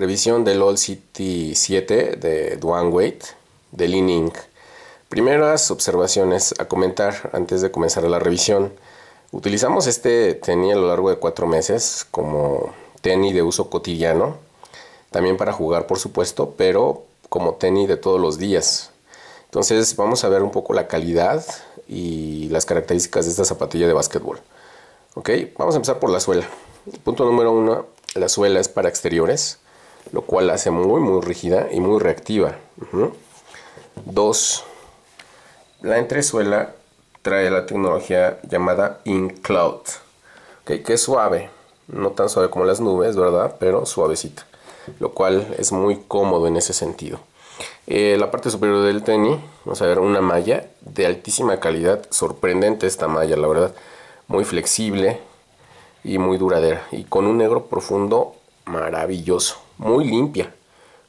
Revisión del All City 7 de Dwayne de Lean Inc. Primeras observaciones a comentar antes de comenzar la revisión. Utilizamos este tenis a lo largo de cuatro meses como tenis de uso cotidiano, también para jugar por supuesto, pero como tenis de todos los días. Entonces vamos a ver un poco la calidad y las características de esta zapatilla de básquetbol. Ok, vamos a empezar por la suela. punto número uno, la suela es para exteriores lo cual la hace muy, muy rígida y muy reactiva. 2. Dos, la entresuela trae la tecnología llamada InCloud, que es suave, no tan suave como las nubes, ¿verdad? Pero suavecita, lo cual es muy cómodo en ese sentido. Eh, la parte superior del tenis, vamos a ver una malla de altísima calidad, sorprendente esta malla, la verdad, muy flexible y muy duradera, y con un negro profundo maravilloso, muy limpia,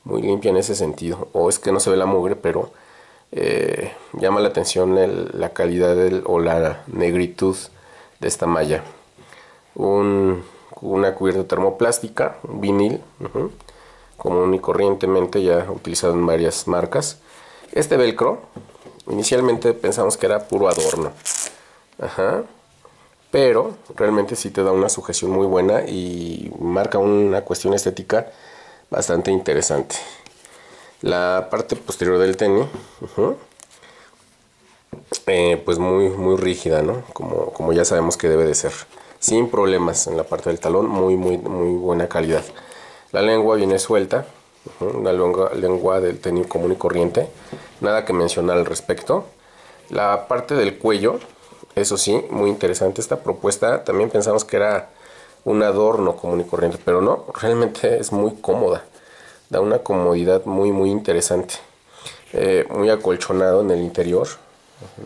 muy limpia en ese sentido. O es que no se ve la mugre, pero eh, llama la atención la calidad del, o la negritud de esta malla. una cubierta termoplástica, un vinil, común y corrientemente ya utilizado en varias marcas. Este velcro, inicialmente pensamos que era puro adorno. Ajá pero realmente sí te da una sujeción muy buena y marca una cuestión estética bastante interesante. La parte posterior del tenis, eh, pues muy, muy rígida, ¿no? Como, ya sabemos que debe de ser. Sin problemas en la parte del talón, muy, muy, muy buena calidad. La lengua viene suelta, una lengua, lengua del tenis común y corriente. Nada que mencionar al respecto. La parte del cuello, eso sí, muy interesante esta propuesta. También pensamos que era un adorno común y corriente, pero no, realmente es muy cómoda. Da una comodidad muy, muy interesante. Eh, muy acolchonado en el interior.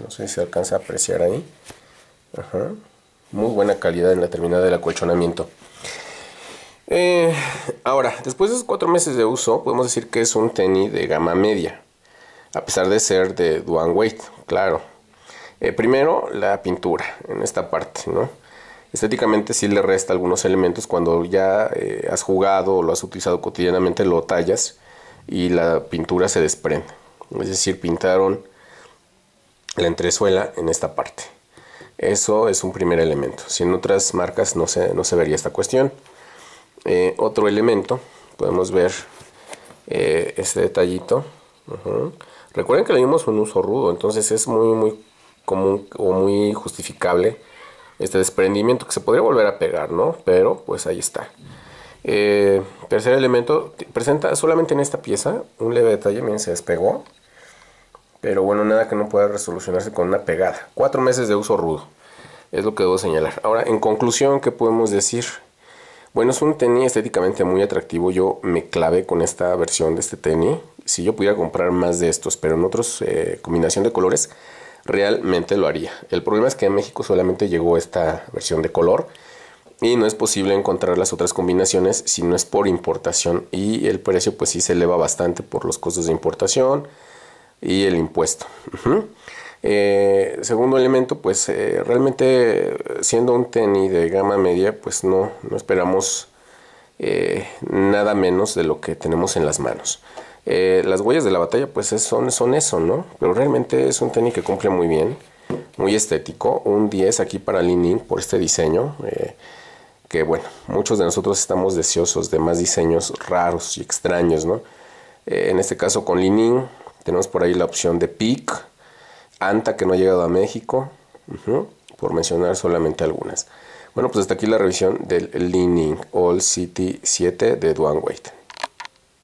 No sé si se alcanza a apreciar ahí. Muy buena calidad en la terminada del acolchonamiento. Eh, ahora, después de esos cuatro meses de uso, podemos decir que es un tenis de gama media. A pesar de ser de Duane Weight, claro, eh, primero, la pintura en esta parte, Estéticamente sí le resta algunos elementos cuando ya eh, has jugado o lo has utilizado cotidianamente, lo tallas y la pintura se desprende. Es decir, pintaron la entresuela en esta parte. Eso es un primer elemento. Si en otras marcas no se, no se vería esta cuestión. Eh, otro elemento, podemos ver este detallito. Recuerden que le dimos un uso rudo, entonces es muy, muy común o muy justificable este desprendimiento que se podría volver a pegar, ¿no? Pero pues ahí está. Eh, tercer elemento, presenta solamente en esta pieza un leve detalle, miren, se despegó. Pero bueno, nada que no pueda resolucionarse con una pegada. Cuatro meses de uso rudo, es lo que debo señalar. Ahora, en conclusión, ¿qué podemos decir? Bueno, es un tenis estéticamente muy atractivo. Yo me clave con esta versión de este tenis. Si yo pudiera comprar más de estos, pero en otros eh, combinación de colores, realmente lo haría. El problema es que en México solamente llegó esta versión de color y no es posible encontrar las otras combinaciones si no es por importación y el precio pues sí se eleva bastante por los costos de importación y el impuesto. Eh, segundo elemento pues eh, realmente siendo un tenis de gama media pues no, no esperamos eh, nada menos de lo que tenemos en las manos. Eh, las huellas de la batalla pues son, son eso, ¿no? Pero realmente es un tenis que cumple muy bien, muy estético, un 10 aquí para Linin por este diseño, eh, que bueno, muchos de nosotros estamos deseosos de más diseños raros y extraños, ¿no? en este caso con Linin tenemos por ahí la opción de Peak, Anta que no ha llegado a México, por mencionar solamente algunas. Bueno, pues hasta aquí la revisión del Leaning All City 7 de Duane White.